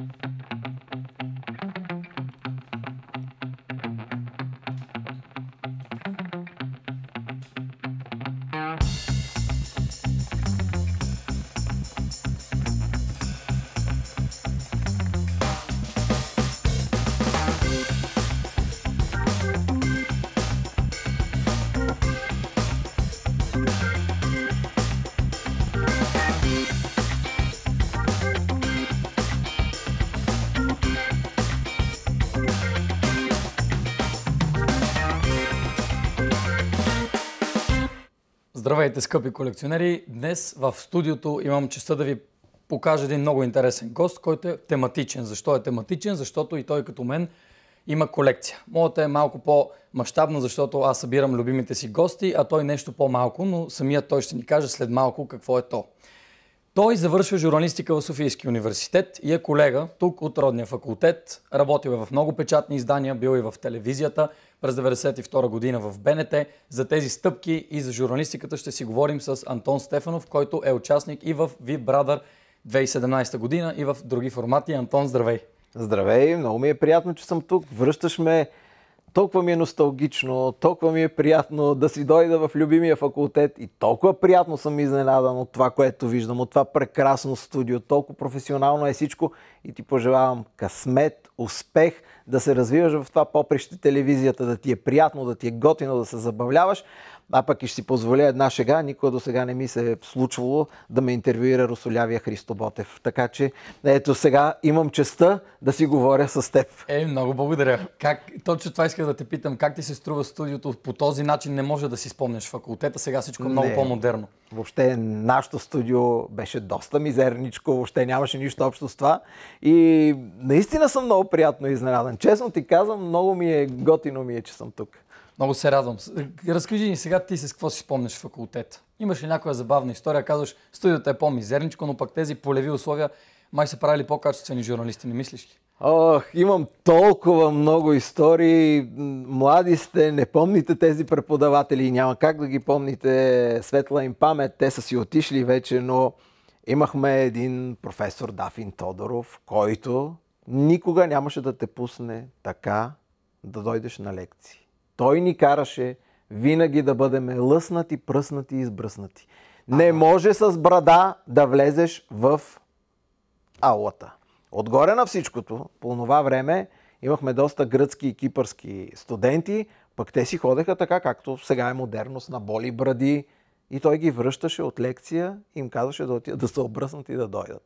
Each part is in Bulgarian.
Thank you. Здравейте, скъпи колекционери! Днес в студиото имам честа да ви покажа един много интересен гост, който е тематичен. Защо е тематичен? Защото и той като мен има колекция. Моята е малко по-масштабна, защото аз събирам любимите си гости, а той нещо по-малко, но самият той ще ни каже след малко какво е то. Той завършва журналистика в Софийския университет и е колега тук от родния факултет. Работил е в много печатни издания, бил и в телевизията през 1992 година в БНТ. За тези стъпки и за журналистиката ще си говорим с Антон Стефанов, който е участник и в Ви Брадър 2017 година и в други формати. Антон, здравей! Здравей! Много ми е приятно, че съм тук. Връщаш ме толкова ми е носталгично, толкова ми е приятно да си дойда в любимия факултет и толкова приятно съм изненадан от това, което виждам, от това прекрасно студио, толкова професионално е всичко и ти пожелавам късмет, успех, да се развиваш в това поприще телевизията, да ти е приятно, да ти е готино, да се забавляваш. А пък и ще си позволя една шега, никога до сега не ми се е случвало да ме интервюира Русолявия Христо Ботев. Така че ето сега имам честа да си говоря с теб. Е, много благодаря. Как, точно това исках да те питам. Как ти се струва студиото? По този начин не може да си спомнеш факултета. Сега всичко е много не, по-модерно. Въобще нашето студио беше доста мизерничко. Въобще нямаше нищо общо с това. И наистина съм много приятно изненадан. Честно ти казвам, много ми е готино ми е, че съм тук. Много се радвам. Разкажи ни сега ти с какво си в факултет. Имаш ли някоя забавна история? Казваш, студията е по-мизерничко, но пък тези полеви условия май са правили по-качествени журналисти, не мислиш ли? Ох, имам толкова много истории. Млади сте, не помните тези преподаватели и няма как да ги помните. Светла им памет, те са си отишли вече, но Имахме един професор Дафин Тодоров, който никога нямаше да те пусне така да дойдеш на лекции. Той ни караше винаги да бъдем лъснати, пръснати и избръснати. Не може с брада да влезеш в аулата. Отгоре на всичкото, по това време имахме доста гръцки и кипърски студенти, пък те си ходеха така, както сега е модерност на боли бради, и той ги връщаше от лекция, и им казваше да отидат да се обръснат и да дойдат.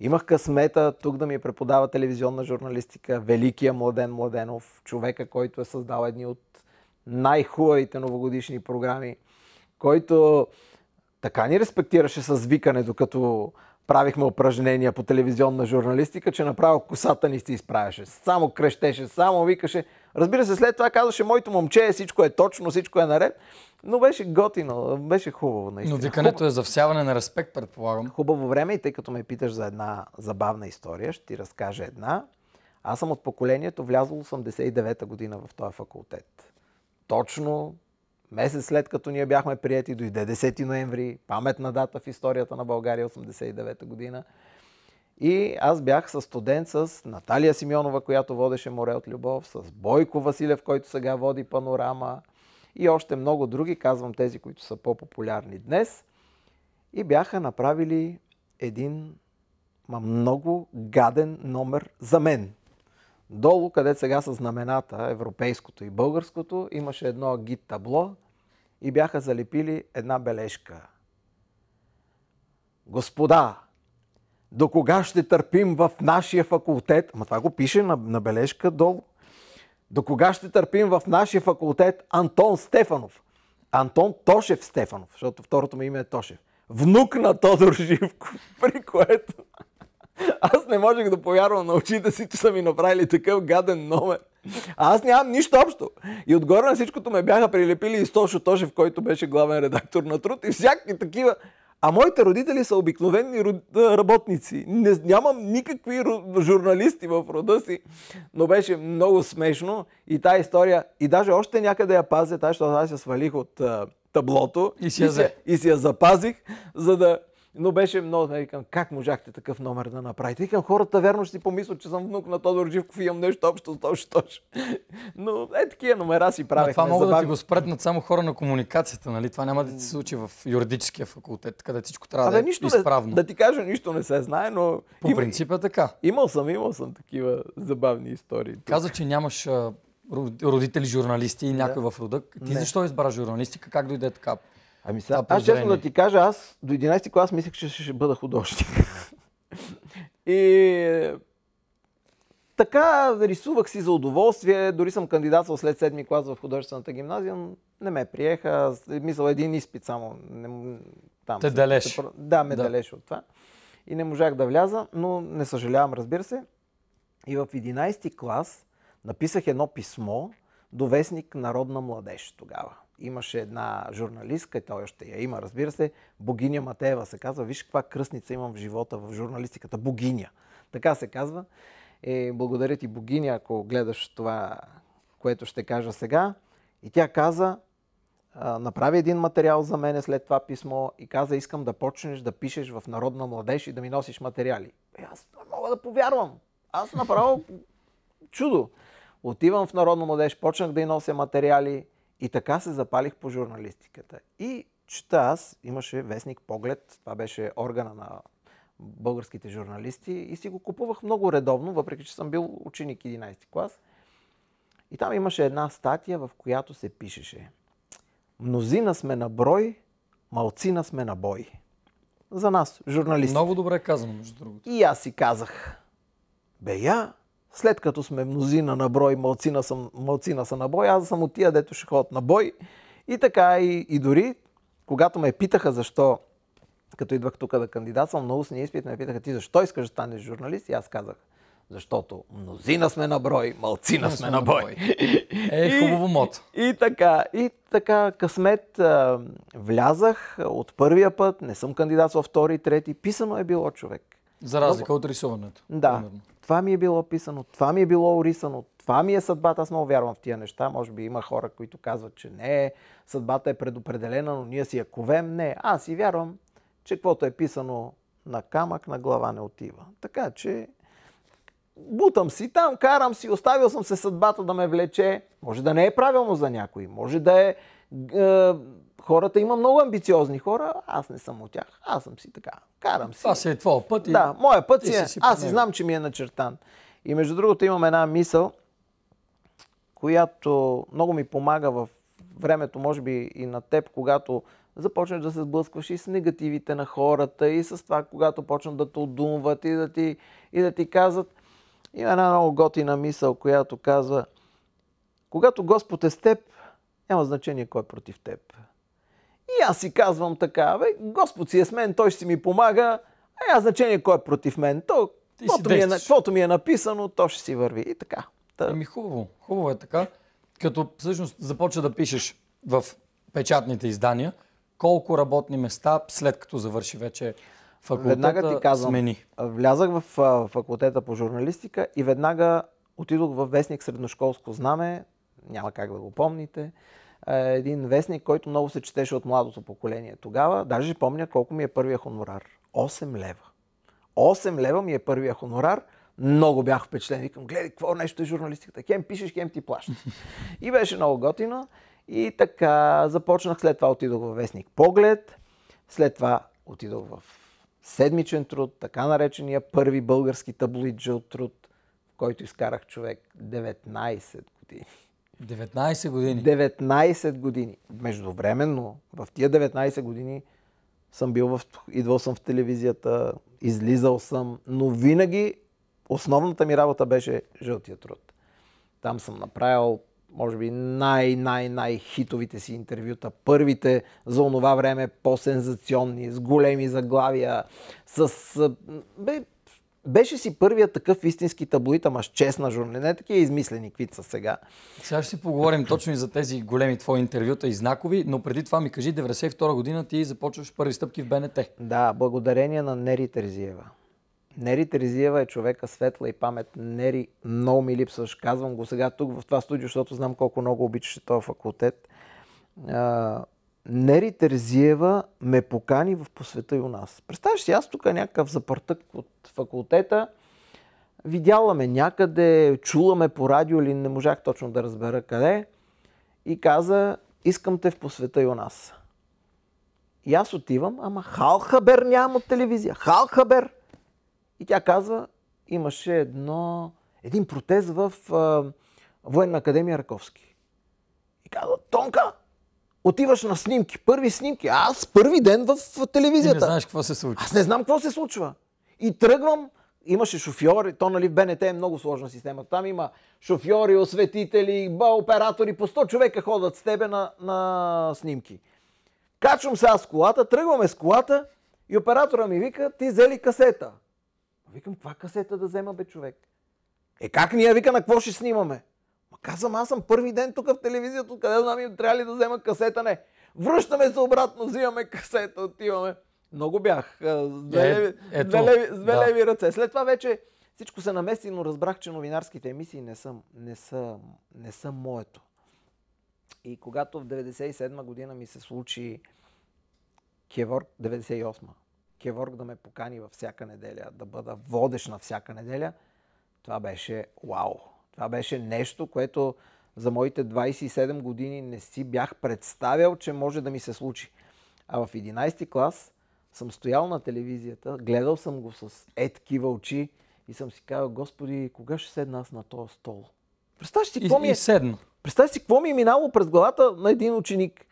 Имах късмета тук да ми преподава телевизионна журналистика великия Младен Младенов, човека, който е създал едни от най-хубавите новогодишни програми, който така ни респектираше с викане, докато правихме упражнения по телевизионна журналистика, че направо косата ни се изправяше. Само крещеше, само викаше – Разбира се, след това казваше, моето момче, е, всичко е точно, всичко е наред. Но беше готино, беше хубаво. Наистина. Но викането Хуб... е за всяване на респект, предполагам. Хубаво време и тъй като ме питаш за една забавна история, ще ти разкажа една. Аз съм от поколението, влязъл 89-та година в този факултет. Точно месец след като ние бяхме прияти, дойде 10 ноември, паметна дата в историята на България, 89-та година. И аз бях със студент с Наталия Симеонова, която водеше Море от любов, с Бойко Василев, който сега води Панорама и още много други, казвам тези, които са по-популярни днес. И бяха направили един ма, много гаден номер за мен. Долу, къде сега са знамената, европейското и българското, имаше едно гид табло и бяха залепили една бележка. Господа, до кога ще търпим в нашия факултет? Ама това го пише на, на бележка долу. До кога ще търпим в нашия факултет Антон Стефанов? Антон Тошев Стефанов, защото второто ми име е Тошев. Внук на Тодор Живко, при което аз не можех да повярвам на очите си, че са ми направили такъв гаден номер. А аз нямам нищо общо. И отгоре на всичкото ме бяха прилепили и Стошо Тошев, който беше главен редактор на Труд и всякакви такива а моите родители са обикновени работници. Не, нямам никакви журналисти в рода си, но беше много смешно и тази история, и даже още някъде я пазя, тази, защото аз я свалих от таблото и си, я, и си я запазих, за да но беше много, викам, нали, как можахте такъв номер да направите? Викам, хората верно ще си помислят, че съм внук на Тодор Живков и имам нещо общо с Тош Тош. Но е такива номера си правихме. Но това могат да ти го спретнат само хора на комуникацията, нали? Това няма да ти се случи в юридическия факултет, къде всичко трябва да е нищо изправно. Не, да ти кажа, нищо не се знае, но... По им... принцип е така. Имал съм, имал съм такива забавни истории. Каза, че нямаш родители журналисти и някой да. в рода. Ти не. защо избра журналистика? Как дойде така? Ами сега, аз честно да ти кажа, аз до 11-ти клас мислех, че ще бъда художник. и така рисувах си за удоволствие, дори съм кандидатствал след 7-ми клас в художествената гимназия, но не ме приеха. Е мисля, един изпит само. Не, там Те се, Се, да, ме да. от това. И не можах да вляза, но не съжалявам, разбира се. И в 11-ти клас написах едно писмо до вестник Народна младеж тогава имаше една журналистка, и той още я има, разбира се, богиня Матеева се казва. Виж каква кръсница имам в живота в журналистиката. Богиня. Така се казва. Е, благодаря ти, богиня, ако гледаш това, което ще кажа сега. И тя каза, направи един материал за мене след това писмо и каза, искам да почнеш да пишеш в Народна младеж и да ми носиш материали. И е, аз не мога да повярвам. Аз направо чудо. Отивам в Народна младеж, почнах да й нося материали, и така се запалих по журналистиката. И чета аз, имаше вестник Поглед, това беше органа на българските журналисти и си го купувах много редовно, въпреки че съм бил ученик 11 клас. И там имаше една статия, в която се пишеше Мнозина сме на брой, малцина сме на бой. За нас, журналисти. Много добре казано, между другото. И аз си казах, бе я, след като сме мнозина на брой, малцина, малцина са на брой, аз съм от тия, дето ще ходят на бой. И така, и, и дори, когато ме питаха защо, като идвах тук да кандидатствам на устния изпит, ме питаха ти защо искаш да станеш журналист? И аз казах, защото мнозина сме на брой, малцина сме, сме на бой. Е, хубаво мод. И, и, така, и така, късмет а, влязах от първия път, не съм кандидат втори, трети, писано е било човек. За разлика от рисуването. Да. Примерно това ми е било описано, това ми е било орисано, това ми е съдбата. Аз много вярвам в тия неща. Може би има хора, които казват, че не, съдбата е предопределена, но ние си я ковем. Не, аз си вярвам, че каквото е писано на камък, на глава не отива. Така че бутам си там, карам си, оставил съм се съдбата да ме влече. Може да не е правилно за някой, може да е, е хората, има много амбициозни хора, аз не съм от тях. Аз съм си така. Карам си. Това си е твой път. И... Да, моя път си, е. Си аз си знам, че ми е начертан. И между другото имам една мисъл, която много ми помага в времето, може би и на теб, когато започнеш да се сблъскваш и с негативите на хората, и с това, когато почнат да те отдумват и да ти, и да ти казват. Има една много готина мисъл, която казва, когато Господ е с теб, няма значение кой е против теб. И аз си казвам така, бе, Господ си е с мен, той ще си ми помага, а аз значение кой е против мен. То, каквото ми, е, каквото ми е написано, то ще си върви и така. Та... Ами хубаво, хубаво е така. Като всъщност започва да пишеш в печатните издания, колко работни места след като завърши вече факултета веднага ти казвам, смени? Влязах в факултета по журналистика и веднага отидох в вестник Средношколско знаме, няма как да го помните. Е, един вестник, който много се четеше от младото поколение тогава. Даже помня колко ми е първия хонорар. 8 лева. 8 лева ми е първия хонорар. Много бях впечатлен. Викам, гледай, какво нещо е журналистиката. Хем пишеш, хем ти плащаш. И беше много готино. И така започнах. След това отидох във вестник Поглед. След това отидох в седмичен труд, така наречения първи български таблоид жълт труд, в който изкарах човек 19 години. 19 години. 19 години. Междувременно, в тия 19 години съм бил в... идвал съм в телевизията, излизал съм, но винаги основната ми работа беше жълтия труд. Там съм направил, може би, най-най-най-хитовите си интервюта. Първите за онова време по-сензационни, с големи заглавия, с... Бе, беше си първият такъв истински таблоид, ама с честна журналист. Не такива измислени, каквито са сега. Сега ще си поговорим точно и за тези големи твои интервюта и знакови, но преди това ми кажи, 92 година ти започваш първи стъпки в БНТ. Да, благодарение на Нери Терзиева. Нери Терзиева е човека светла и памет. Нери, много ми липсваш. Казвам го сега тук в това студио, защото знам колко много обичаше този факултет. Нери Терзиева ме покани в посвета и у нас. Представяш си, аз тук някакъв запъртък от факултета, видяла ме някъде, чула ме по радио или не можах точно да разбера къде и каза, искам те в посвета и у нас. И аз отивам, ама халхабер нямам от телевизия. Халхабер! И тя казва, имаше едно, един протез в а, Военна академия Раковски. И казва, Тонка, отиваш на снимки, първи снимки. Аз първи ден в телевизията. Ти не знаеш какво се случва. Аз не знам какво се случва. И тръгвам, имаше шофьори, то нали в БНТ е много сложна система. Там има шофьори, осветители, ба, оператори, по 100 човека ходят с тебе на, на снимки. Качвам се аз с колата, тръгваме с колата и оператора ми вика, ти взели касета. Викам, каква касета да взема бе човек? Е как ние вика, на какво ще снимаме? Казвам, аз съм първи ден тук в телевизията, откъде знам и трябва ли да взема касета? Не. Връщаме се обратно, взимаме касета, отиваме. Много бях. С две, е, леви, ето, две, леви, с две да. леви ръце. След това вече всичко се намести, но разбрах, че новинарските емисии не са, не са, не са моето. И когато в 97 година ми се случи Кеворг, 98 Кеворг да ме покани във всяка неделя, да бъда водещ на всяка неделя, това беше вау. Това беше нещо, което за моите 27 години не си бях представял, че може да ми се случи. А в 11 клас съм стоял на телевизията, гледал съм го с е вълчи очи и съм си казал, Господи, кога ще седна аз на този стол? Представяш си, какво ми е... седна. Представи си, какво ми е минало през главата на един ученик.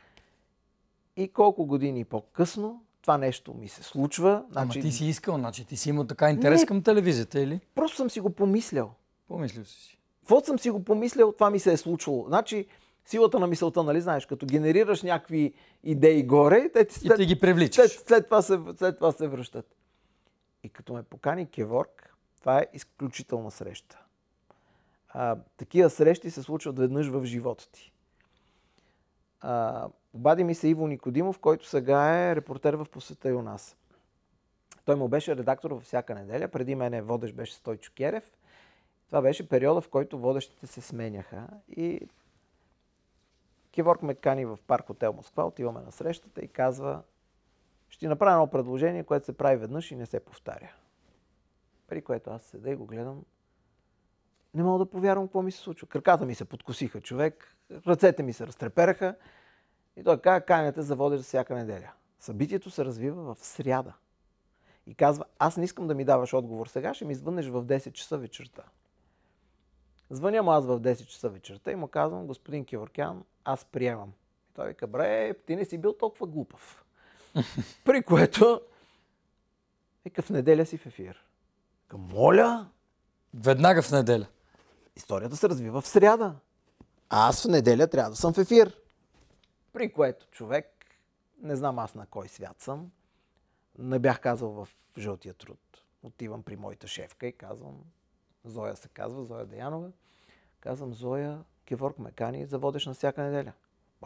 И колко години по-късно това нещо ми се случва. Ама значи- ти си искал, значи ти си имал така интерес не, към телевизията, или? Просто съм си го помислял. Помислил си си. Какво съм си го помислил, това ми се е случвало. Значи, силата на мисълта, нали знаеш, като генерираш някакви идеи горе, те ти, след, и ти ги привличаш. След, след, това се, след това се връщат. И като ме покани Кеворк, това е изключителна среща. А, такива срещи се случват веднъж в живота ти. А, обади ми се Иво Никодимов, който сега е репортер в посвета и у нас. Той му беше редактор във всяка неделя. Преди мене водеж беше Стойчо Керев. Това беше периода, в който водещите се сменяха и Киворк ме кани в парк Хотел Москва, отиваме на срещата и казва, ще направя едно предложение, което се прави веднъж и не се повтаря. При което аз седа и го гледам. Не мога да повярвам какво ми се случва. Краката ми се подкосиха човек, ръцете ми се разтрепераха и той казва, канете за водещ всяка неделя. Събитието се развива в сряда. И казва, аз не искам да ми даваш отговор сега, ще ми извънеш в 10 часа вечерта. Звъня му аз в 10 часа вечерта и му казвам, господин Киворкян, аз приемам. И той вика, бре, ти не си бил толкова глупав. При което, вика, в неделя си в ефир. Към, моля? Веднага в неделя. Историята се развива в сряда. А аз в неделя трябва да съм в ефир. При което човек, не знам аз на кой свят съм, не бях казал в жълтия труд. Отивам при моята шефка и казвам, Зоя се казва, Зоя Деянова. Казвам, Зоя, Кеворк ме кани заводиш на всяка неделя.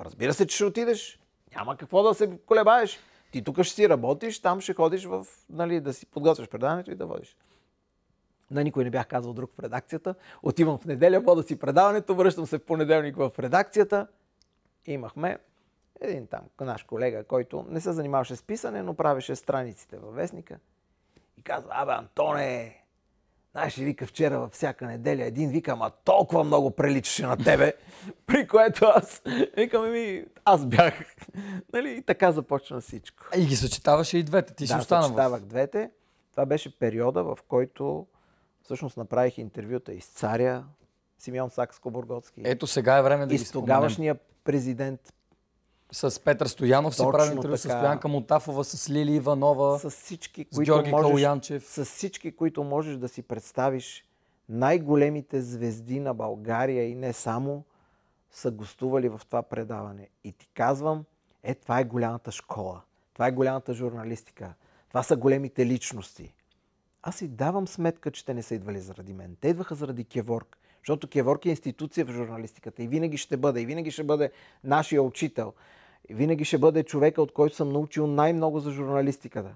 Разбира се, че ще отидеш. Няма какво да се колебаеш. Ти тук ще си работиш, там ще ходиш в, нали, да си подготвяш предаването и да водиш. На никой не бях казал друг в редакцията. Отивам в неделя, вода си предаването, връщам се в понеделник в редакцията. Имахме един там наш колега, който не се занимаваше с писане, но правеше страниците във вестника. И казва, абе, Антоне, Знаеш ли, вика вчера във всяка неделя един вика, ама толкова много приличаше на тебе, при което аз, викам ми, аз бях. Нали, и така започна всичко. И ги съчетаваше и двете, ти да, си остана съчетавах двете. Това беше периода, в който всъщност направих интервюта и с царя Симеон сакско кобургоцки Ето сега е време да и ги споменем. И с тогавашния президент с Петър Стоянов Точно си прави интервю, с Стоянка Мутафова, с Лили Иванова, с, всички, с Георги можеш, Калуянчев. С всички, които можеш да си представиш най-големите звезди на България и не само са гостували в това предаване. И ти казвам, е, това е голямата школа. Това е голямата журналистика. Това са големите личности. Аз си давам сметка, че те не са идвали заради мен. Те идваха заради Кеворг. Защото Кеворк е институция в журналистиката и винаги ще бъде, и винаги ще бъде нашия учител, и винаги ще бъде човека, от който съм научил най-много за журналистиката.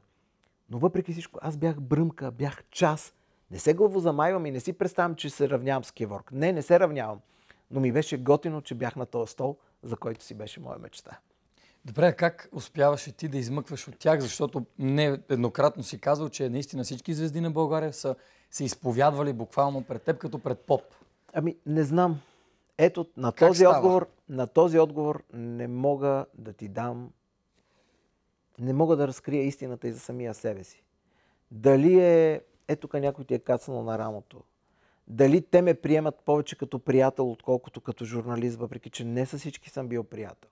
Но въпреки всичко, аз бях бръмка, бях час. Не се замайвам и не си представям, че се равнявам с Кеворк. Не, не се равнявам. Но ми беше готино, че бях на този стол, за който си беше моя мечта. Добре, как успяваше ти да измъкваш от тях? Защото не еднократно си казал, че наистина всички звезди на България са се изповядвали буквално пред теб като пред поп. Ами, не знам. Ето, на този, отговор, на този отговор не мога да ти дам, не мога да разкрия истината и за самия себе си. Дали е, ето тук някой ти е кацнал на рамото, дали те ме приемат повече като приятел, отколкото като журналист, въпреки че не с всички съм бил приятел.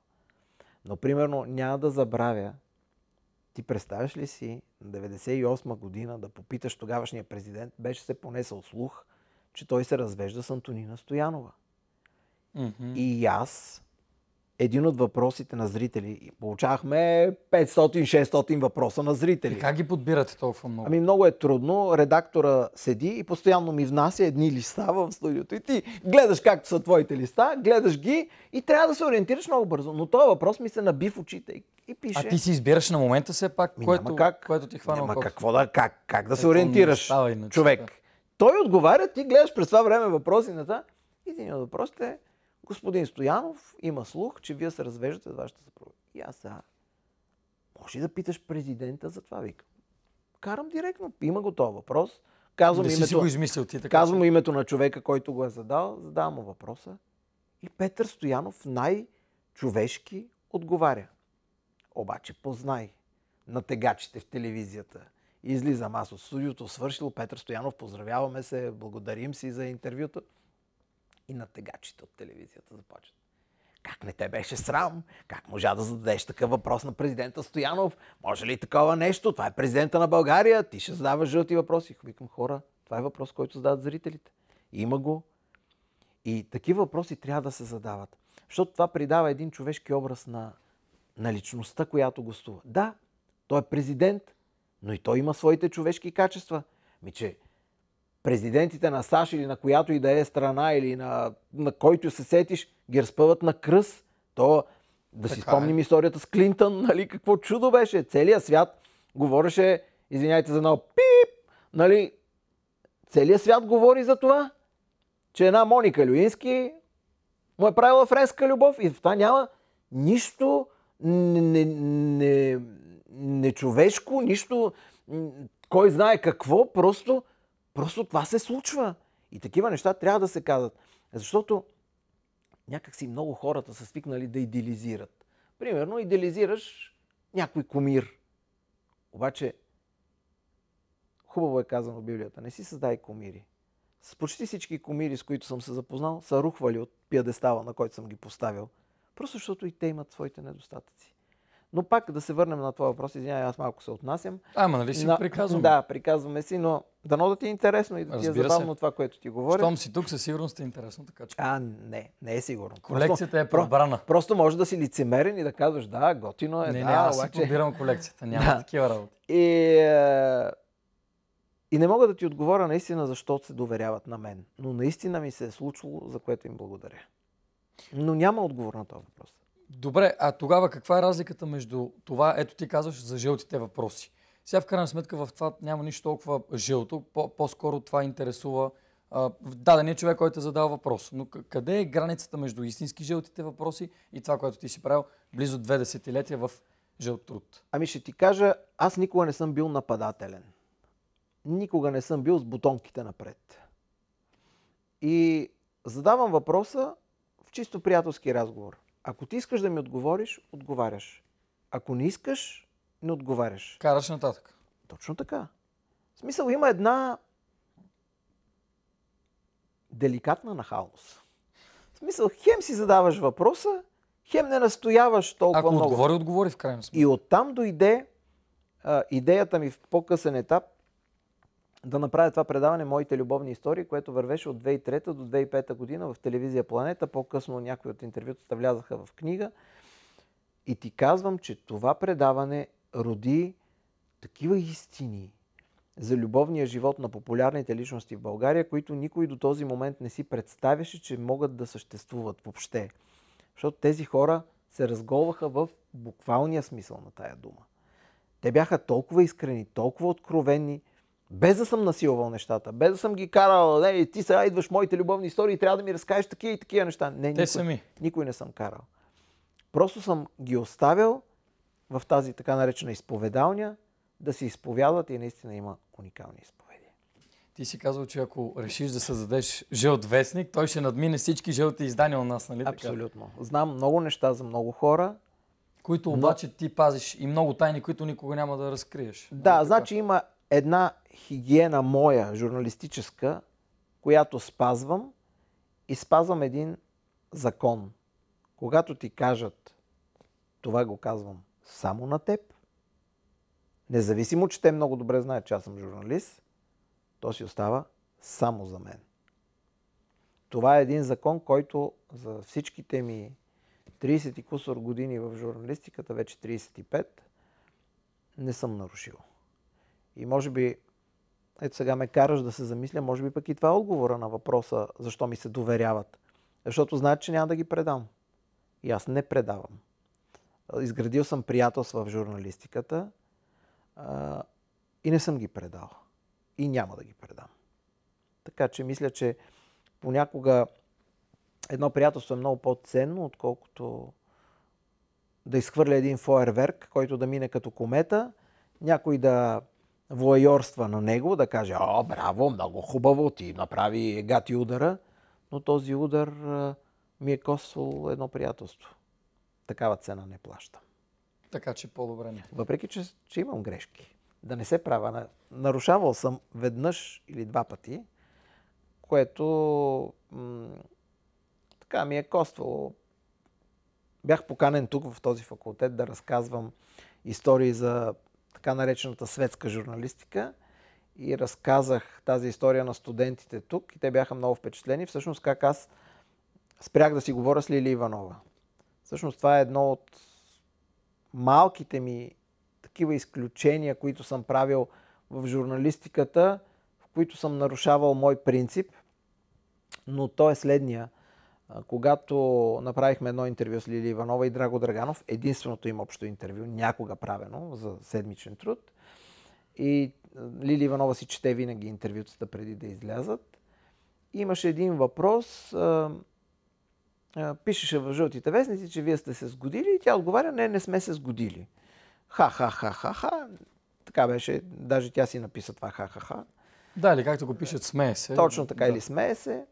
Но, примерно, няма да забравя, ти представяш ли си 98 година да попиташ тогавашния президент, беше се понесъл слух – че той се развежда с Антонина Стоянова. Mm-hmm. И аз, един от въпросите на зрители, получавахме 500-600 въпроса на зрители. И е, как ги подбирате толкова много? Ами много е трудно. Редактора седи и постоянно ми внася едни листа в студиото. И ти гледаш както са твоите листа, гледаш ги и трябва да се ориентираш много бързо. Но този въпрос ми се наби в очите и пише. А ти си избираш на момента все пак, което, как, което ти е хвана. Ама какво да, как, как да се ориентираш, човек? Той отговаря, ти гледаш през това време въпроси на това. Един от въпросите е, господин Стоянов има слух, че вие се развеждате с вашата съпруга. И аз сега, може ли да питаш президента за това, викам. Карам директно, има го този въпрос. Казвам, името, измислил, ти, така казвам името на човека, който го е задал, задавам му въпроса. И Петър Стоянов най-човешки отговаря. Обаче познай на тегачите в телевизията – Излизам аз от студиото, свършил Петър Стоянов, поздравяваме се, благодарим си за интервюто. И на тегачите от телевизията започват. Как не те беше срам? Как можа да зададеш такъв въпрос на президента Стоянов? Може ли такова нещо? Това е президента на България. Ти ще задаваш жълти въпроси. Викам хора, това е въпрос, който задават зрителите. Има го. И такива въпроси трябва да се задават. Защото това придава един човешки образ на, на личността, която гостува. Да, той е президент, но и той има своите човешки качества. Ми, че президентите на САЩ или на която и да е страна или на, на който се сетиш, ги разпъват на кръс. То, да така си е. спомним е. историята с Клинтън, нали, какво чудо беше. Целият свят говореше, извиняйте за едно пип, нали, целият свят говори за това, че една Моника Люински му е правила френска любов и в това няма нищо не, не, не, нечовешко, нищо, кой знае какво, просто, просто това се случва. И такива неща трябва да се казват. Защото някакси много хората са свикнали да идеализират. Примерно, идеализираш някой комир. Обаче, хубаво е казано в Библията, не си създай комири. С почти всички комири, с които съм се запознал, са рухвали от пиадестала, на който съм ги поставил. Просто защото и те имат своите недостатъци. Но пак да се върнем на това въпрос, извинявай, аз малко се отнасям. Ама, нали си на... приказваме? Да, приказваме си, но дано да ти е интересно и да ти е забавно се. това, което ти говоря. Щом си тук, със сигурност е интересно, така че. А, не, не е сигурно. Колекцията просто, е пробрана. Про, просто може да си лицемерен и да казваш, да, готино е. Не, да, не, аз обаче... си побирам колекцията, няма да. такива работи. И, е... и не мога да ти отговоря наистина, защото се доверяват на мен. Но наистина ми се е случило, за което им благодаря. Но няма отговор на този въпрос. Добре, а тогава каква е разликата между това, ето ти казваш за жълтите въпроси? Сега в крайна сметка в това няма нищо толкова жълто, по-скоро това интересува дадения е човек, който е задал въпрос. Но къде е границата между истински жълтите въпроси и това, което ти си правил близо две десетилетия в жълт труд? Ами ще ти кажа, аз никога не съм бил нападателен. Никога не съм бил с бутонките напред. И задавам въпроса в чисто приятелски разговор – ако ти искаш да ми отговориш, отговаряш. Ако не искаш, не отговаряш. Караш нататък. Точно така. В смисъл има една деликатна нахалност. В смисъл, хем си задаваш въпроса, хем не настояваш толкова Ако много. Ако отговори, отговори в крайна сметка. И оттам дойде а, идеята ми в по-късен етап да направя това предаване Моите любовни истории, което вървеше от 2003 до 2005 година в телевизия Планета. По-късно някои от интервютата влязаха в книга. И ти казвам, че това предаване роди такива истини за любовния живот на популярните личности в България, които никой до този момент не си представяше, че могат да съществуват въобще. Защото тези хора се разголваха в буквалния смисъл на тая дума. Те бяха толкова искрени, толкова откровени – без да съм насилвал нещата, без да съм ги карал, не, ти сега идваш моите любовни истории, трябва да ми разкажеш такива и такива неща. Не, Те никой, сами. никой не съм карал. Просто съм ги оставил в тази така наречена изповедалня да се изповядат и наистина има уникални изповеди. Ти си казал, че ако решиш да създадеш жълт вестник, той ще надмине всички жълти издания у нас, нали? Абсолютно. Така? Знам много неща за много хора, които обаче но... ти пазиш и много тайни, които никога няма да разкриеш. Да, нали? значи има една хигиена моя, журналистическа, която спазвам и спазвам един закон. Когато ти кажат, това го казвам само на теб, независимо, че те много добре знаят, че аз съм журналист, то си остава само за мен. Това е един закон, който за всичките ми 30 и кусор години в журналистиката, вече 35, не съм нарушил. И може би, ето сега ме караш да се замисля, може би пък и това е отговора на въпроса, защо ми се доверяват. Защото знаят, че няма да ги предам. И аз не предавам. Изградил съм приятелства в журналистиката а, и не съм ги предал. И няма да ги предам. Така че мисля, че понякога едно приятелство е много по-ценно, отколкото да изхвърля един фойерверк, който да мине като комета, някой да воайорства на него, да каже, о, браво, много хубаво, ти направи гати удара, но този удар ми е коствал едно приятелство. Такава цена не плащам. Така че по-добре не. Въпреки, че, че имам грешки. Да не се правя. Нарушавал съм веднъж или два пъти, което м- така ми е коствало. Бях поканен тук в този факултет да разказвам истории за така наречената светска журналистика и разказах тази история на студентите тук и те бяха много впечатлени. Всъщност как аз спрях да си говоря с Лили Иванова. Всъщност това е едно от малките ми такива изключения, които съм правил в журналистиката, в които съм нарушавал мой принцип, но то е следния когато направихме едно интервю с Лили Иванова и Драго Драганов, единственото им общо интервю, някога правено за седмичен труд, и Лили Иванова си чете винаги интервютата преди да излязат, имаше един въпрос, пишеше в жълтите вестници, че вие сте се сгодили и тя отговаря, не, не сме се сгодили. Ха-ха-ха-ха-ха. Така беше, даже тя си написа това ха-ха-ха. Да, или както го пишат, смее се. Точно така, да. или смее се.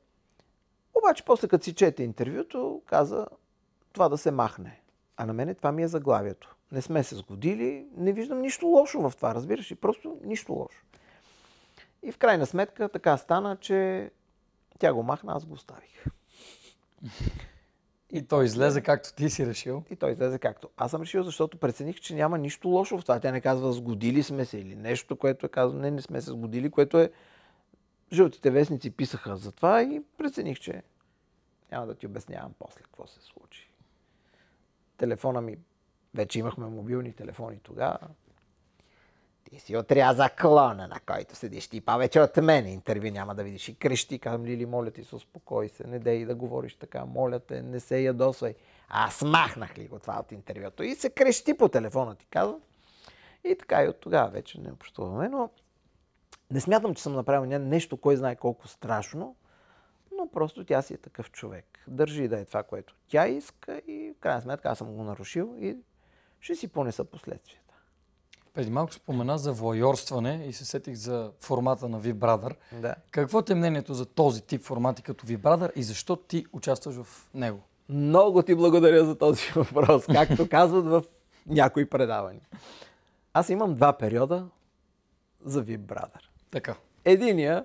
Обаче после като си чете интервюто, каза това да се махне. А на мене това ми е заглавието. Не сме се сгодили, не виждам нищо лошо в това, разбираш ли? Просто нищо лошо. И в крайна сметка така стана, че тя го махна, аз го оставих. И, и той излезе както ти си решил. И той излезе както. Аз съм решил, защото прецених, че няма нищо лошо в това. Тя не казва сгодили сме се или нещо, което е казано, не, не сме се сгодили, което е... Жълтите вестници писаха за това и прецених, че няма да ти обяснявам после какво се случи. Телефона ми, вече имахме мобилни телефони тогава. Ти си отряза клона, на който седиш ти повече от мен. Интервю няма да видиш и крещи. Казвам, Лили, моля ти се, успокой се, не дей да говориш така, моля те, не се ядосвай. Аз махнах ли го това от интервюто и се крещи по телефона, ти казвам. И така и от тогава вече не общуваме, но не смятам, че съм направил нещо, кой знае колко страшно, просто тя си е такъв човек. Държи да е това, което тя иска и в крайна сметка аз съм го нарушил и ще си понеса последствията. Преди малко спомена за воайорстване и се сетих за формата на Vibradar. Да. Какво ти е мнението за този тип формати като Vibradar и защо ти участваш в него? Много ти благодаря за този въпрос, както казват в някои предавания. Аз имам два периода за Vibradar. Така. Единия,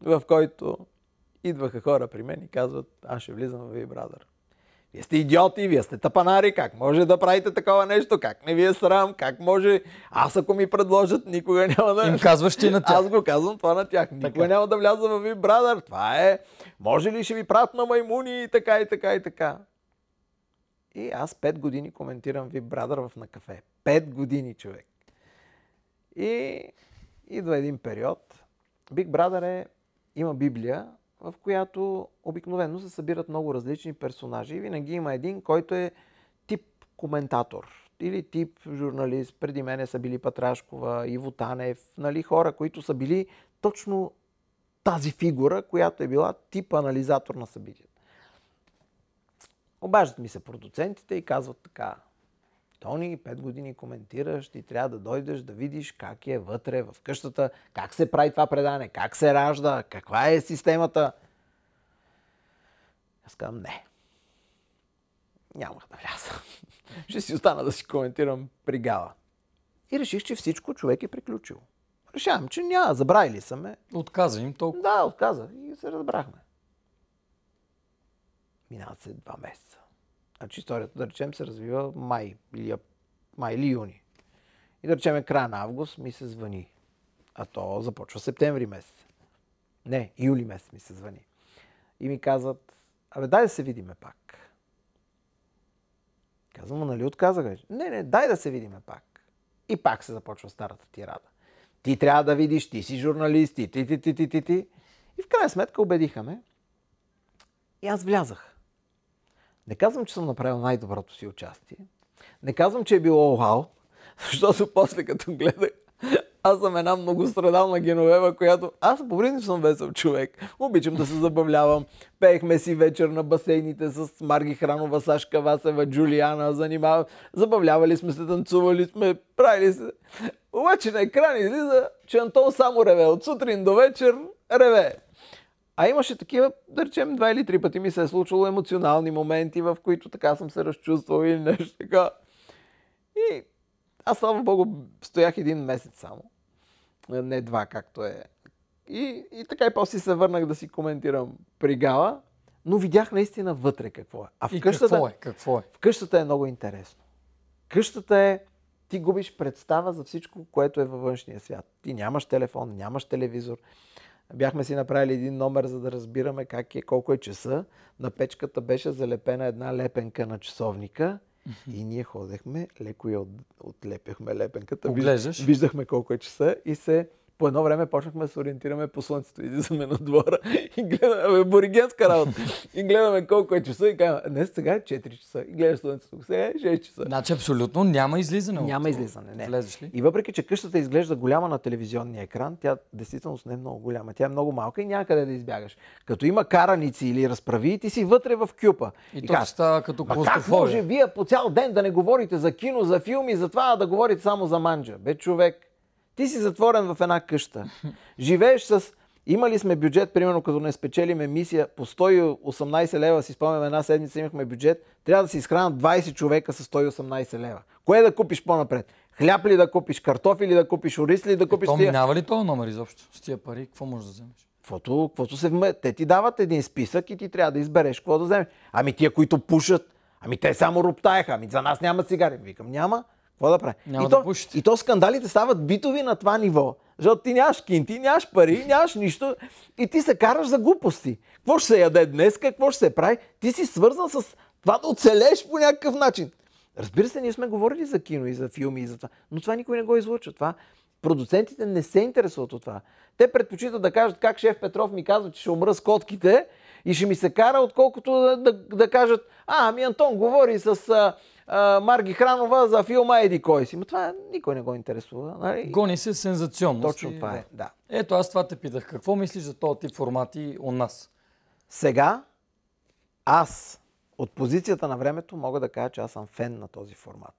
в който идваха хора при мен и казват, аз ще влизам в Big Brother. Вие сте идиоти, вие сте тапанари, как може да правите такова нещо, как не ви е срам, как може... Аз ако ми предложат, никога няма да... Им казваш ти на тях. Аз го казвам това на тях. Никога така. няма да вляза в Big Brother. Това е... Може ли ще ви прат на маймуни и така и така и така. И аз пет години коментирам Big Brother в на кафе. Пет години, човек. И идва един период. Big Brother е... Има Библия, в която обикновено се събират много различни персонажи и винаги има един, който е тип коментатор или тип журналист. Преди мене са били Патрашкова, Иво Танев, нали, хора, които са били точно тази фигура, която е била тип анализатор на събитията. Обаждат ми се продуцентите и казват така, Тони, пет години коментираш, ти трябва да дойдеш да видиш как е вътре в къщата, как се прави това предане, как се ражда, каква е системата. Аз казвам, не. Няма да вляза. Ще си остана да си коментирам при гала. И реших, че всичко човек е приключил. Решавам, че няма, забравили са ме. Отказа им толкова. Да, отказа и се разбрахме. Минават се два месеца. Значи историята, да речем, се развива май или, май или юни. И да речем, края на август ми се звъни. А то започва септември месец. Не, юли месец ми се звъни. И ми казват, абе дай да се видиме пак. Казвам, нали отказах? Не, не, дай да се видиме пак. И пак се започва старата тирада. Ти трябва да видиш, ти си журналист, ти, ти, ти, ти, ти, ти. И в крайна сметка убедиха ме. И аз влязах. Не казвам, че съм направил най-доброто си участие. Не казвам, че е било вау, защото после като гледах, аз съм една многострадална геновева, която аз по принцип съм весел човек. Обичам да се забавлявам. Пеехме си вечер на басейните с Марги Хранова, Сашка Васева, Джулиана, занимава. Забавлявали сме се, танцували сме, правили се. Обаче на екран излиза, че Антон само реве. От сутрин до вечер реве. А имаше такива, да речем, два или три пъти ми се е случило емоционални моменти, в които така съм се разчувствал или нещо така. И аз, слава богу, стоях един месец само. Не два, както е. И, и така и после се върнах да си коментирам при Гала, но видях наистина вътре какво е. А в къщата, какво е? Какво е? В къщата е много интересно. Къщата е, ти губиш представа за всичко, което е във външния свят. Ти нямаш телефон, нямаш телевизор. Бяхме си направили един номер, за да разбираме как е, колко е часа. На печката беше залепена една лепенка на часовника и ние ходехме, леко я от, отлепяхме лепенката. Виждахме колко е часа и се по едно време почнахме да се ориентираме по слънцето. Излизаме на двора и гледаме боригенска работа. И гледаме колко е часа и казваме, днес сега е 4 часа и гледаш слънцето. Сега е 6 часа. Значи абсолютно няма излизане. Няма излизане, не. Влезеш ли? И въпреки, че къщата изглежда голяма на телевизионния екран, тя действително не е много голяма. Тя е много малка и някъде да избягаш. Като има караници или разправи, ти си вътре в кюпа. И, и то става като как може вие по цял ден да не говорите за кино, за филми, за това, да говорите само за манджа? Бе, човек, ти си затворен в една къща. Живееш с... Имали сме бюджет, примерно като не спечелиме мисия, по 118 лева, си спомням една седмица имахме бюджет, трябва да си изхранат 20 човека с 118 лева. Кое да купиш по-напред? Хляб ли да купиш, картофи ли да купиш, ориз ли да купиш? Е, то минава ли този номер изобщо? С тия пари, какво можеш да вземеш? Квото, се вме... Те ти дават един списък и ти трябва да избереш какво да вземеш. Ами тия, които пушат, ами те само роптаеха, ами за нас няма цигари. Викам, няма. Какво да прави? Няма и, да то, и то скандалите стават битови на това ниво. Защото ти нямаш кинти, нямаш пари, нямаш нищо и ти се караш за глупости. Какво ще се яде днес, какво ще се прави? Ти си свързан с това да оцелееш по някакъв начин. Разбира се, ние сме говорили за кино и за филми и за това, но това никой не го излъчва. Това продуцентите не се интересуват от това. Те предпочитат да кажат как шеф Петров ми казва, че ще умра с котките и ще ми се кара, отколкото да, да, да кажат, а, ами Антон говори с а, Марги Хранова за филма Еди кой си. Но това никой не го интересува. Нали? Гони се сензационно. Точно това е. Да. Ето аз това те питах. Какво мислиш за този тип формати у нас? Сега аз от позицията на времето мога да кажа, че аз съм фен на този формат.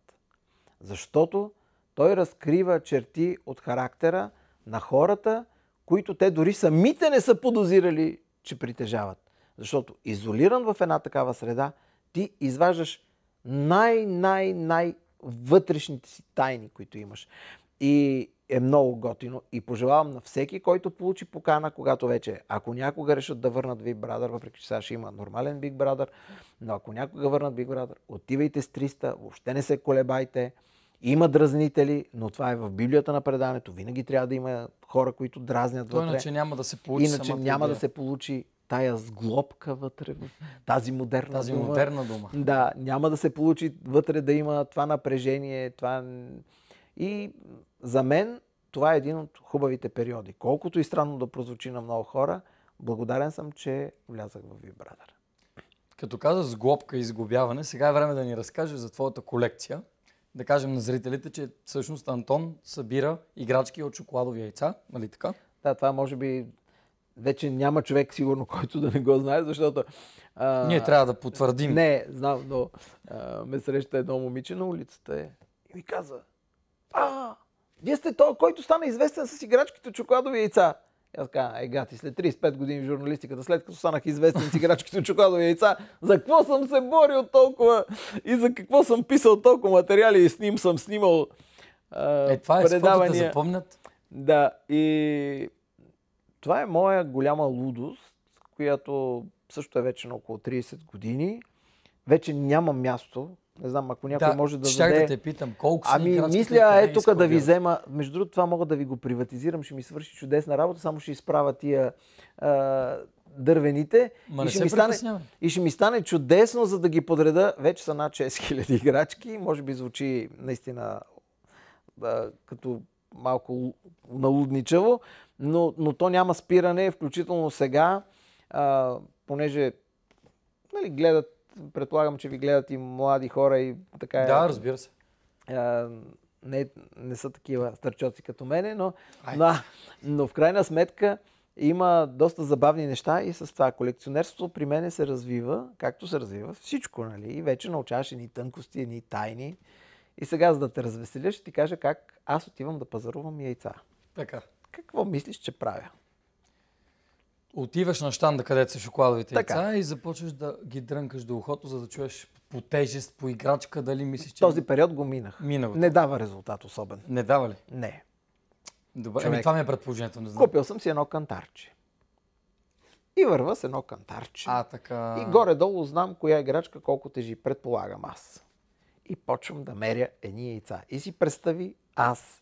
Защото той разкрива черти от характера на хората, които те дори самите не са подозирали, че притежават. Защото изолиран в една такава среда, ти изваждаш най, най, най вътрешните си тайни, които имаш. И е много готино и пожелавам на всеки, който получи покана, когато вече, ако някога решат да върнат Big Brother, въпреки че сега ще има нормален Big Brother, но ако някога върнат Big Brother, отивайте с 300, въобще не се колебайте, има дразнители, но това е в Библията на предаването. Винаги трябва да има хора, които дразнят вътре. Иначе няма да се получи. Иначе няма идея. да се получи тая сглобка вътре в тази модерна тази дума. модерна дума. Да, няма да се получи вътре да има това напрежение, това... И за мен това е един от хубавите периоди. Колкото и странно да прозвучи на много хора, благодарен съм, че влязах в Вибрадър. Като каза сглобка и изглобяване, сега е време да ни разкажеш за твоята колекция. Да кажем на зрителите, че всъщност Антон събира играчки от шоколадови яйца, нали така? Да, това може би вече няма човек сигурно, който да не го знае, защото... А, Ние трябва да потвърдим. Не, знам, но а, ме среща едно момиче на улицата е, и ми каза, а, вие сте той, който стана известен с играчките чоколадови яйца. И аз казвам, е гати, след 35 години в журналистиката, след като станах известен с играчките чоколадови яйца, за какво съм се борил толкова и за какво съм писал толкова материали и с ним съм снимал а, е, това е, предавания. да запомнят. Да, и това е моя голяма лудост, която също е вече на около 30 години. Вече няма място. Не знам, ако някой да, може да даде... да те питам, колко си Ами, мисля, е тук да ви взема... Между другото, това мога да ви го приватизирам, ще ми свърши чудесна работа, само ще изправя тия а, дървените. Ма и, ще ми стане, и ще ми стане чудесно, за да ги подреда. Вече са над 6000 играчки. Може би звучи наистина а, като малко налудничаво, но, но то няма спиране, включително сега, а, понеже нали, гледат, предполагам, че ви гледат и млади хора и така. Да, разбира се. А, не, не са такива стърчоци като мене, но, но, но в крайна сметка има доста забавни неща и с това колекционерството при мене се развива, както се развива всичко, нали? И вече научаваш едни тънкости, едни тайни. И сега, за да те развеселя, ще ти кажа как аз отивам да пазарувам яйца. Така. Какво мислиш, че правя? Отиваш на щанда, където са шоколадовите така. яйца и започваш да ги дрънкаш до ухото, за да чуеш по тежест, по играчка, дали мислиш, че... Този период го минах. Минах. Е. Не дава резултат особен. Не дава ли? Не. Добре, ами Човек... ами това ми е предположението, не знам. Купил съм си едно кантарче. И върва с едно кантарче. А, така... И горе-долу знам коя играчка колко тежи, предполагам аз. И почвам да меря едни яйца. И си представи аз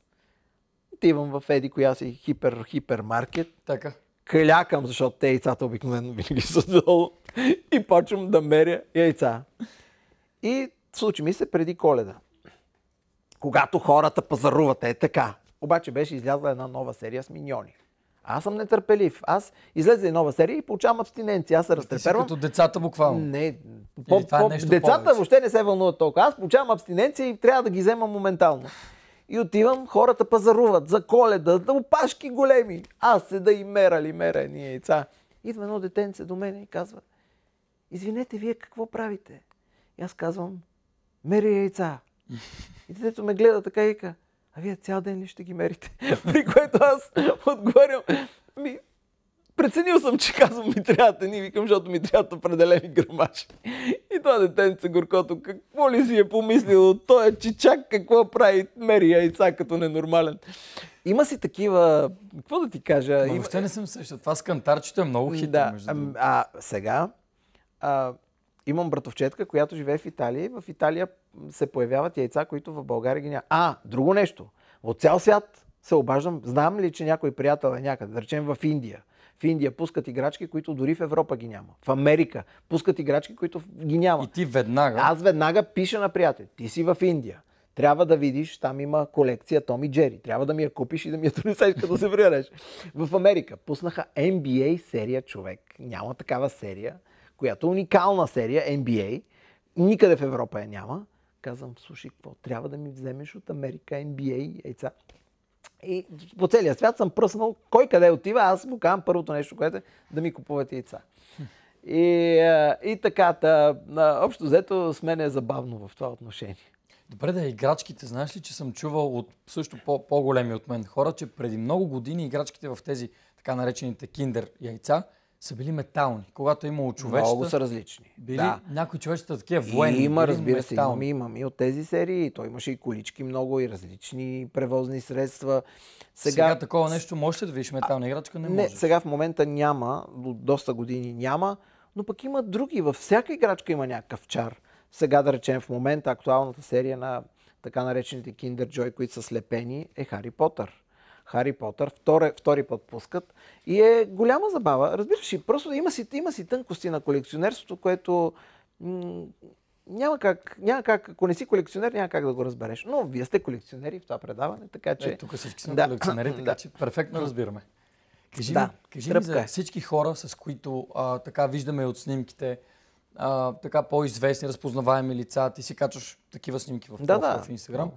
отивам в еди коя си хипер, хипермаркет. Така. Клякам, защото те яйцата обикновено винаги са долу. И почвам да меря яйца. И случи ми се преди коледа. Когато хората пазаруват, е така. Обаче беше излязла една нова серия с миньони. Аз съм нетърпелив. Аз излезе нова серия и получавам абстиненция. Аз се разтрепервам. Като децата буквално. Не, по, е по, е децата повече. въобще не се вълнуват толкова. Аз получавам абстиненция и трябва да ги взема моментално. И отивам, хората пазаруват за коледа, за опашки големи. Аз да и мера ни яйца. Идва едно детенце до мене и казва, извинете, вие какво правите? И аз казвам, мери яйца. И детето ме гледа така и ка, а вие цял ден ли ще ги мерите? При което аз отговарям, ми, Преценил съм, че казвам ми трябват да ни викам, защото ми трябват определени гърмаши. И това детенце горкото, какво ли си е помислило? Той е чичак, какво прави? Мери яйца като ненормален. Има си такива, какво да ти кажа? Но, Има... Въобще не съм също. Това с кантарчето е много хитро. Да. А, а, сега, а, имам братовчетка, която живее в Италия в Италия се появяват яйца, които в България ги няма. А, друго нещо. От цял свят се обаждам. Знам ли, че някой приятел е някъде, да речем в Индия – в Индия пускат играчки, които дори в Европа ги няма. В Америка пускат играчки, които ги няма. И ти веднага. Аз веднага пиша на приятел. Ти си в Индия. Трябва да видиш, там има колекция Том и Джери. Трябва да ми я купиш и да ми я донесеш, като се приреш. В Америка пуснаха NBA серия човек. Няма такава серия, която е уникална серия NBA. Никъде в Европа я няма. Казвам, слушай, какво трябва да ми вземеш от Америка NBA яйца? И по целия свят съм пръснал кой къде отива. Аз му казвам първото нещо, което е да ми купувате яйца. И, е, и така, та, общо взето с мен е забавно в това отношение. Добре да играчките, знаеш ли, че съм чувал от също по- по-големи от мен хора, че преди много години играчките в тези така наречените киндер яйца са били метални. Когато е имало човечета... Много са различни. Били да. някои човечета такива военни. И има, разбира се, имаме, и от тези серии. Той имаше и колички много, и различни превозни средства. Сега, сега такова нещо може ли да видиш метална играчка? Не, не може. сега в момента няма, до доста години няма, но пък има други. Във всяка играчка има някакъв чар. Сега да речем в момента актуалната серия на така наречените Kinder Joy, които са слепени, е Хари Потър. Хари Потър, втори, втори път пускат. И е голяма забава. Разбираш ли, просто има си, има си тънкости на колекционерството, което м- няма как, няма как, ако не си колекционер, няма как да го разбереш. Но вие сте колекционери в това предаване, така че... Е, тук е всички сме да. колекционери, така да. че перфектно разбираме. Кажи, да. ми, кажи ми за е. всички хора, с които а, така виждаме от снимките, а, така по-известни, разпознаваеми лица, ти си качваш такива снимки в, да, това, да. в Инстаграм. Да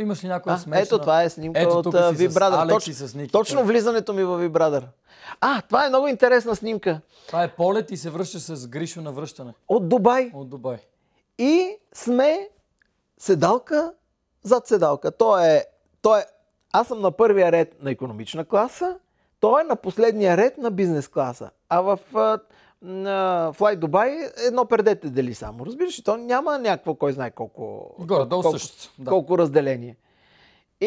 имаш ли някоя смешна? Ето това е снимка ето, от Вибрадър. Точно, влизането ми в Вибрадър. А, това е много интересна снимка. Това е полет и се връща с Гришо на връщане. От Дубай. От Дубай. И сме седалка зад седалка. е, е, аз съм на първия ред на економична класа, той е на последния ред на бизнес класа. А в Флай Дубай, едно предете дели само. Разбираш, то няма някакво, кой знае колко, Горе, колко, колко, да. колко разделение. И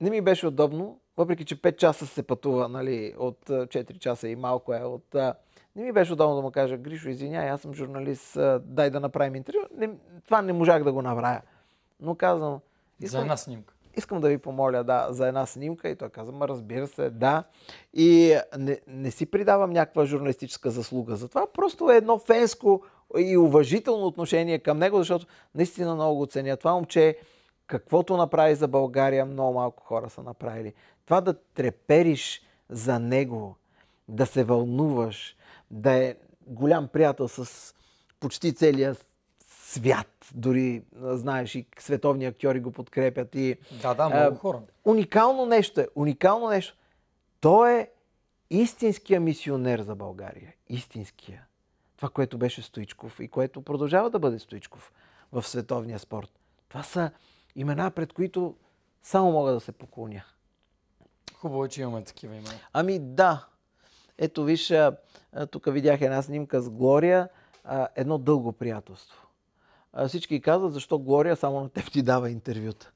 не ми беше удобно, въпреки че 5 часа се пътува, нали, от 4 часа и малко е от... Не ми беше удобно да му кажа, Гришо, извиняй, аз съм журналист, дай да направим интервю. Не, това не можах да го направя. Но казвам... Искам... За една снимка искам да ви помоля да, за една снимка. И той каза, ма разбира се, да. И не, не си придавам някаква журналистическа заслуга за това. Просто е едно фенско и уважително отношение към него, защото наистина много го ценя. Това момче, каквото направи за България, много малко хора са направили. Това да трепериш за него, да се вълнуваш, да е голям приятел с почти целия свят. Дори, знаеш, и световни актьори го подкрепят. И, да, да, много а, хора. Уникално нещо е. Уникално нещо. Той е истинския мисионер за България. Истинския. Това, което беше Стоичков и което продължава да бъде Стоичков в световния спорт. Това са имена, пред които само мога да се поклоня. Хубаво е, че имаме такива имена. Ами да. Ето виж, тук видях една снимка с Глория. Едно дълго приятелство всички казват, защо Глория само на теб ти дава интервюта.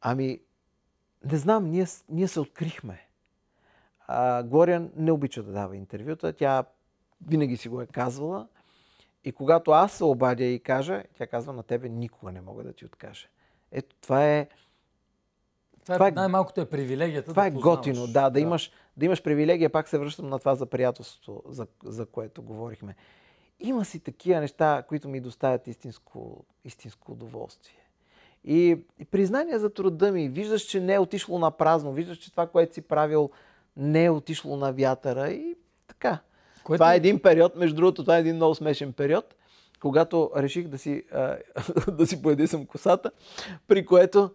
Ами, не знам, ние, ние се открихме. А, Глория не обича да дава интервюта, тя винаги си го е казвала. И когато аз се обадя и кажа, тя казва, на тебе никога не мога да ти откажа. Ето, това е... Това, е това е, най-малкото е привилегията. Това е да е познаваш. готино, да, да, да. Имаш, да имаш привилегия. Пак се връщам на това за приятелството, за, за което говорихме има си такива неща, които ми доставят истинско, истинско удоволствие. И, и признание за труда ми, виждаш, че не е отишло на празно, виждаш, че това, което си правил, не е отишло на вятъра и така. Което... Това е, е- един период, между другото, това е един много смешен период, когато реших да си, а, да си поедисам косата, при което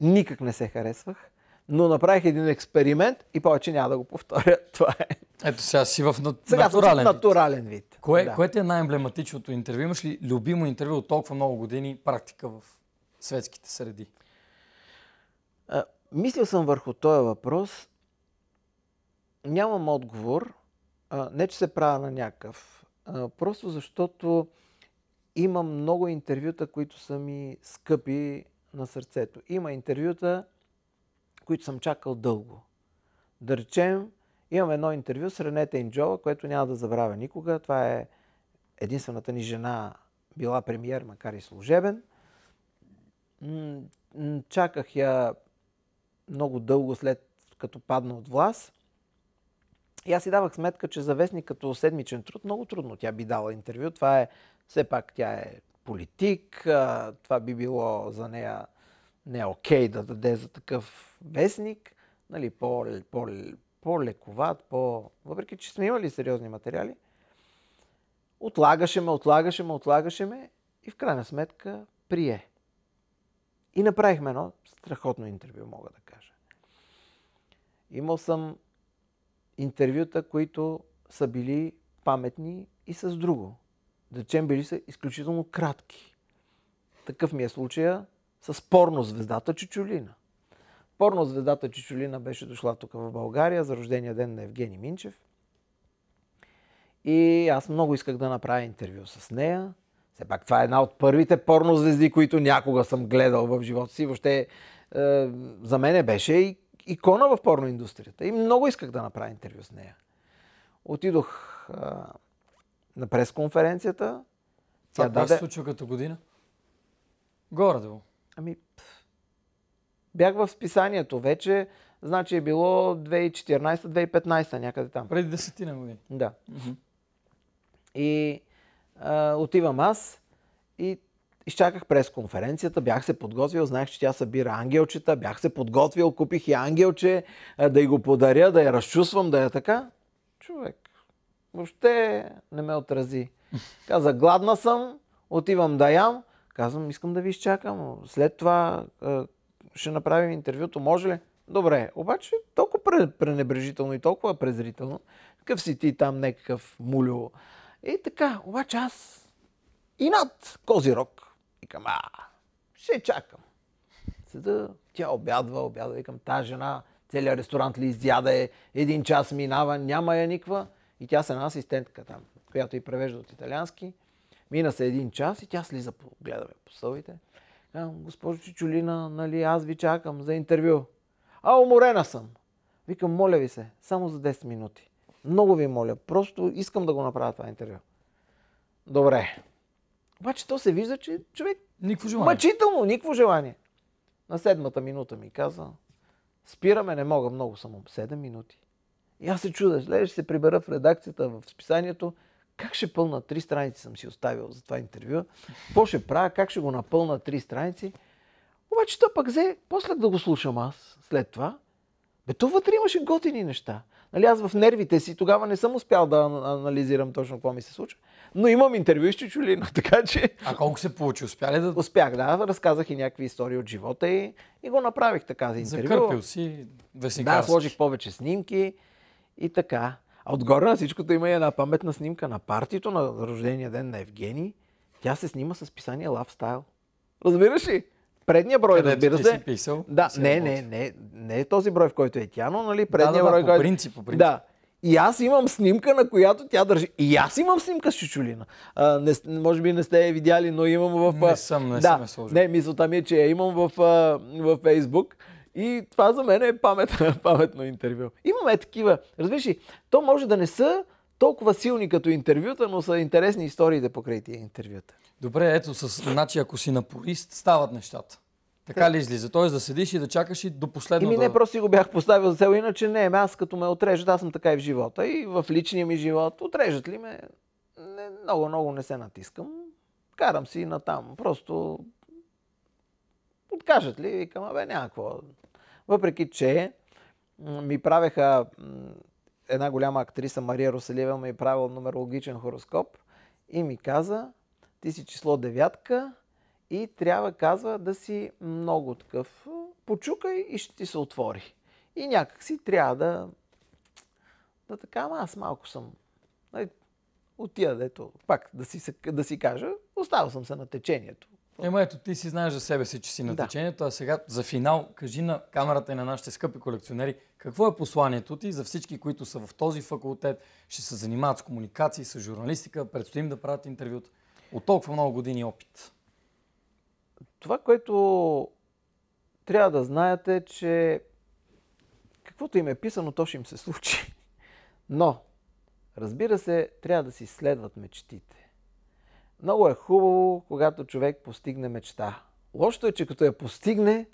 никак не се харесвах но направих един експеримент и повече няма да го повторя. Това е. Ето сега си в натурален сега натурален в натурален вид. Кое, да. Което е най-емблематичното интервю? Имаш ли любимо интервю от толкова много години практика в светските среди? А, мислил съм върху този въпрос. Нямам отговор. А, не, че се правя на някакъв. А, просто защото имам много интервюта, които са ми скъпи на сърцето. Има интервюта, които съм чакал дълго. Да речем, Имам едно интервю с Ренета Инджола, което няма да забравя никога. Това е единствената ни жена, била премьер, макар и служебен. Чаках я много дълго след като падна от власт. И аз си давах сметка, че за вестник като седмичен труд много трудно тя би дала интервю. Това е, все пак тя е политик, това би било за нея не е окей да даде за такъв вестник, нали, по, по, по-лековат, по... въпреки че сме имали сериозни материали, отлагаше ме, отлагаше ме, отлагаше ме и в крайна сметка прие. И направихме едно страхотно интервю, мога да кажа. Имал съм интервюта, които са били паметни и с друго. Да били са изключително кратки. Такъв ми е случая с порно звездата Чучулина. Безспорно звездата Чичулина беше дошла тук в България за рождения ден на Евгений Минчев. И аз много исках да направя интервю с нея. Все пак това е една от първите порно звезди, които някога съм гледал в живота си. Въобще е, за мен беше и икона в порно индустрията. И много исках да направя интервю с нея. Отидох е, на пресконференцията. Това даде... се случва като година? Горе Ами, Бях в списанието вече, значи е било 2014-2015, някъде там. Преди десетина години. Да. И а, отивам аз и изчаках през конференцията, бях се подготвил, знаех, че тя събира ангелчета, бях се подготвил, купих и ангелче, да й го подаря, да я разчувствам, да я така. Човек, въобще не ме отрази. Каза, гладна съм, отивам да ям. Казвам, искам да ви изчакам. След това ще направим интервюто, може ли? Добре, обаче толкова пренебрежително и толкова презрително. Какъв си ти там, някакъв мулю. И така, обаче аз и над рок, Викам, а, ще чакам. Седа, тя обядва, обядва, викам, та жена, целият ресторант ли изяде, един час минава, няма я никва. И тя с една асистентка там, която и превежда от италиански. Мина се един час и тя слиза, по, гледаме по стълбите госпожо Чичулина, нали, аз ви чакам за интервю. А, уморена съм. Викам, моля ви се, само за 10 минути. Много ви моля, просто искам да го направя това интервю. Добре. Обаче то се вижда, че човек... Никво желание. Мъчително, никакво желание. На седмата минута ми каза, спираме, не мога, много съм, 7 минути. И аз се чудя, ще се прибера в редакцията, в списанието, как ще пълна три страници, съм си оставил за това интервю, какво ще правя, как ще го напълна три страници. Обаче той пък взе, после да го слушам аз след това, бе, то вътре имаше готини неща. Нали, аз в нервите си тогава не съм успял да анализирам точно какво ми се случва. Но имам интервю с Чичулина, така че... А колко се получи? Успя ли да... Успях, да. Разказах и някакви истории от живота и, и го направих така за интервю. Закърпил си весникарски. Да, сложих повече снимки и така. А отгоре на всичкото има и една паметна снимка на партито на рождения ден на Евгений. Тя се снима с писание Love Style. Разбираш ли? Предния брой, Където разбира се. Си писал, да, е не, не, не, не е този брой, в който е тя, но нали, предния да, да, да, брой, по е- принцип, по принцип. Да. И аз имам снимка, на която тя държи. И аз имам снимка с чучулина. А, не, може би не сте я видяли, но имам в... Не съм, не да, съм я сложил. Не, мисълта ми е, че я имам в, в, в Фейсбук. И това за мен е паметно, паметно интервю. Имаме такива. Разбираш ли, то може да не са толкова силни като интервюта, но са интересни историите да покрай тия интервюта. Добре, ето, с, значи ако си напорист, стават нещата. Така ли излиза? Тоест да седиш и да чакаш и до последно Еми да... не, просто си го бях поставил за цел, иначе не, ами, аз като ме отрежат, аз съм така и в живота, и в личния ми живот. Отрежат ли ме, не, много, много не се натискам. Карам си на там. Просто откажат ли? Викам, абе, няма какво. Въпреки, че ми правеха една голяма актриса, Мария Роселева, ми правил е правила нумерологичен хороскоп и ми каза, ти си число девятка и трябва, казва, да си много такъв. Почукай и ще ти се отвори. И някак си трябва да... Да така, ама аз малко съм... Нали, отида, дето, пак да си, да си кажа, оставил съм се на течението. Ема ето, ти си знаеш за себе си, че си на да. течението, а сега за финал кажи на камерата и на нашите скъпи колекционери, какво е посланието ти за всички, които са в този факултет, ще се занимават с комуникации, с журналистика, предстоим да правят интервюта. От толкова много години опит. Това, което трябва да знаете, е, че каквото им е писано, то ще им се случи. Но, разбира се, трябва да си следват мечтите. Много е хубаво, когато човек постигне мечта. Лошото е, че като я постигне,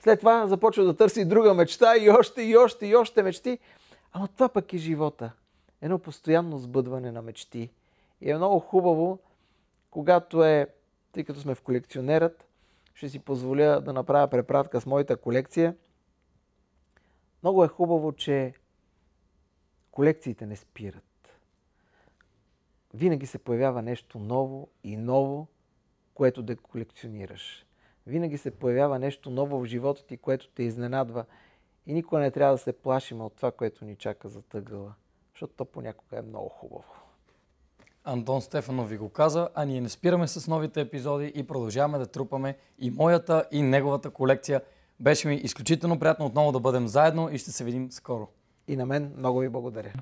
след това започва да търси друга мечта и още, и още, и още мечти. Ама това пък е живота. Едно постоянно сбъдване на мечти. И е много хубаво, когато е, тъй като сме в колекционерът, ще си позволя да направя препратка с моята колекция. Много е хубаво, че колекциите не спират винаги се появява нещо ново и ново, което да колекционираш. Винаги се появява нещо ново в живота ти, което те изненадва и никога не трябва да се плашим от това, което ни чака за тъгъла, защото то понякога е много хубаво. Антон Стефанов ви го каза, а ние не спираме с новите епизоди и продължаваме да трупаме и моята, и неговата колекция. Беше ми изключително приятно отново да бъдем заедно и ще се видим скоро. И на мен много ви благодаря.